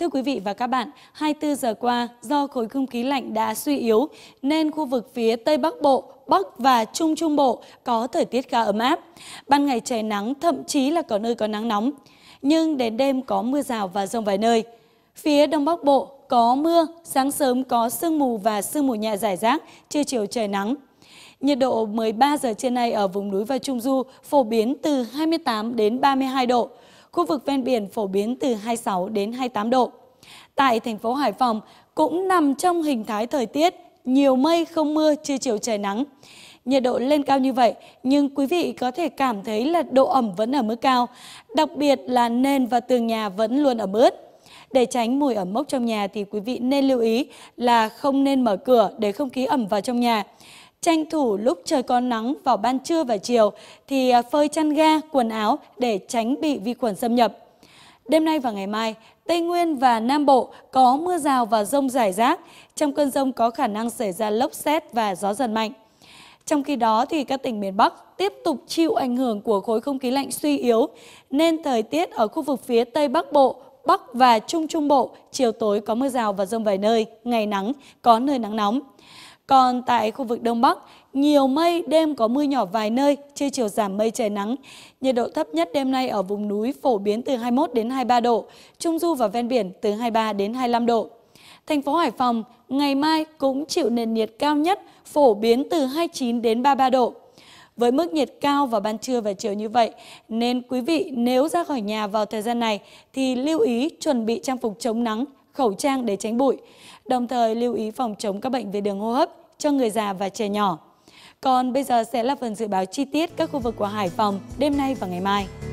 Thưa quý vị và các bạn, 24 giờ qua do khối không khí lạnh đã suy yếu nên khu vực phía Tây Bắc Bộ, Bắc và Trung Trung Bộ có thời tiết khá ấm áp. Ban ngày trời nắng thậm chí là có nơi có nắng nóng, nhưng đến đêm có mưa rào và rông vài nơi. Phía Đông Bắc Bộ có mưa, sáng sớm có sương mù và sương mù nhẹ rải rác, trưa chiều trời nắng. Nhiệt độ 13 giờ trên nay ở vùng núi và Trung Du phổ biến từ 28 đến 32 độ khu vực ven biển phổ biến từ 26 đến 28 độ. Tại thành phố Hải Phòng cũng nằm trong hình thái thời tiết nhiều mây không mưa, trưa chiều trời nắng. Nhiệt độ lên cao như vậy nhưng quý vị có thể cảm thấy là độ ẩm vẫn ở mức cao, đặc biệt là nền và tường nhà vẫn luôn ẩm ướt. Để tránh mùi ẩm mốc trong nhà thì quý vị nên lưu ý là không nên mở cửa để không khí ẩm vào trong nhà. Tranh thủ lúc trời có nắng vào ban trưa và chiều thì à, phơi chăn ga, quần áo để tránh bị vi khuẩn xâm nhập. Đêm nay và ngày mai, Tây Nguyên và Nam Bộ có mưa rào và rông rải rác. Trong cơn rông có khả năng xảy ra lốc xét và gió giật mạnh. Trong khi đó, thì các tỉnh miền Bắc tiếp tục chịu ảnh hưởng của khối không khí lạnh suy yếu, nên thời tiết ở khu vực phía Tây Bắc Bộ, Bắc và Trung Trung Bộ, chiều tối có mưa rào và rông vài nơi, ngày nắng, có nơi nắng nóng. Còn tại khu vực Đông Bắc, nhiều mây, đêm có mưa nhỏ vài nơi, trưa chiều giảm mây trời nắng. Nhiệt độ thấp nhất đêm nay ở vùng núi phổ biến từ 21 đến 23 độ, trung du và ven biển từ 23 đến 25 độ. Thành phố Hải Phòng ngày mai cũng chịu nền nhiệt cao nhất phổ biến từ 29 đến 33 độ. Với mức nhiệt cao vào ban trưa và chiều như vậy, nên quý vị nếu ra khỏi nhà vào thời gian này thì lưu ý chuẩn bị trang phục chống nắng, khẩu trang để tránh bụi đồng thời lưu ý phòng chống các bệnh về đường hô hấp cho người già và trẻ nhỏ. Còn bây giờ sẽ là phần dự báo chi tiết các khu vực của Hải Phòng đêm nay và ngày mai.